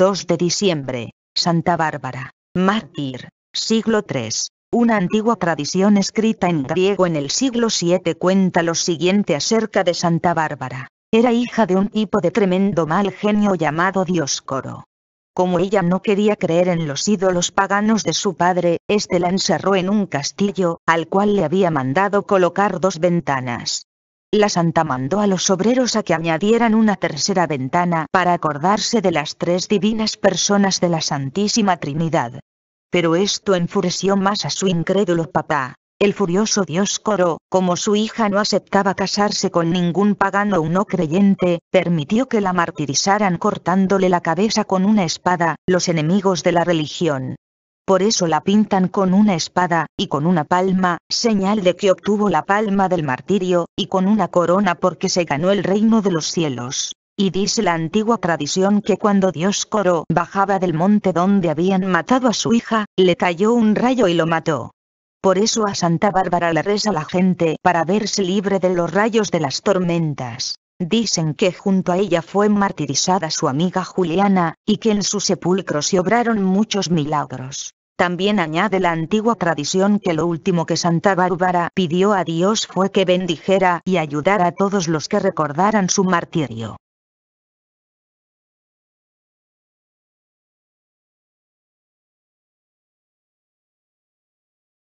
2 de diciembre, Santa Bárbara, mártir, siglo 3. Una antigua tradición escrita en griego en el siglo 7 cuenta lo siguiente acerca de Santa Bárbara. Era hija de un tipo de tremendo mal genio llamado Dioscoro. Como ella no quería creer en los ídolos paganos de su padre, este la encerró en un castillo, al cual le había mandado colocar dos ventanas la santa mandó a los obreros a que añadieran una tercera ventana para acordarse de las tres divinas personas de la Santísima Trinidad. Pero esto enfureció más a su incrédulo papá. El furioso dios Coro, como su hija no aceptaba casarse con ningún pagano o no creyente, permitió que la martirizaran cortándole la cabeza con una espada, los enemigos de la religión por eso la pintan con una espada, y con una palma, señal de que obtuvo la palma del martirio, y con una corona porque se ganó el reino de los cielos. Y dice la antigua tradición que cuando Dios Coro bajaba del monte donde habían matado a su hija, le cayó un rayo y lo mató. Por eso a Santa Bárbara le reza la gente para verse libre de los rayos de las tormentas. Dicen que junto a ella fue martirizada su amiga Juliana, y que en su sepulcro se obraron muchos milagros. También añade la antigua tradición que lo último que Santa Bárbara pidió a Dios fue que bendijera y ayudara a todos los que recordaran su martirio.